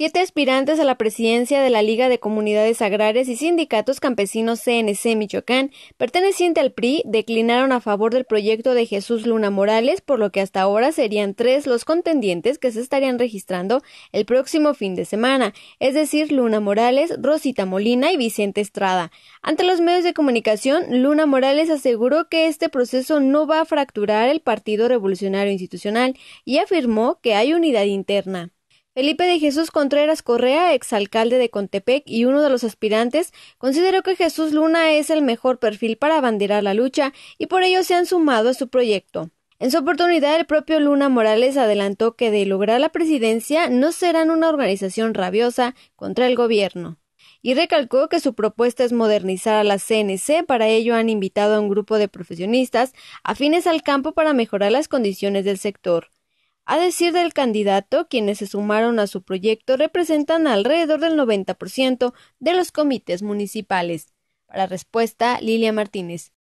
Siete aspirantes a la presidencia de la Liga de Comunidades Agrarias y Sindicatos Campesinos CNC Michoacán, perteneciente al PRI, declinaron a favor del proyecto de Jesús Luna Morales, por lo que hasta ahora serían tres los contendientes que se estarían registrando el próximo fin de semana, es decir, Luna Morales, Rosita Molina y Vicente Estrada. Ante los medios de comunicación, Luna Morales aseguró que este proceso no va a fracturar el Partido Revolucionario Institucional y afirmó que hay unidad interna. Felipe de Jesús Contreras Correa, exalcalde de Contepec y uno de los aspirantes, consideró que Jesús Luna es el mejor perfil para abanderar la lucha y por ello se han sumado a su proyecto. En su oportunidad, el propio Luna Morales adelantó que de lograr la presidencia no serán una organización rabiosa contra el gobierno y recalcó que su propuesta es modernizar a la CNC. Para ello han invitado a un grupo de profesionistas afines al campo para mejorar las condiciones del sector. A decir del candidato, quienes se sumaron a su proyecto representan alrededor del 90% de los comités municipales. Para respuesta, Lilia Martínez.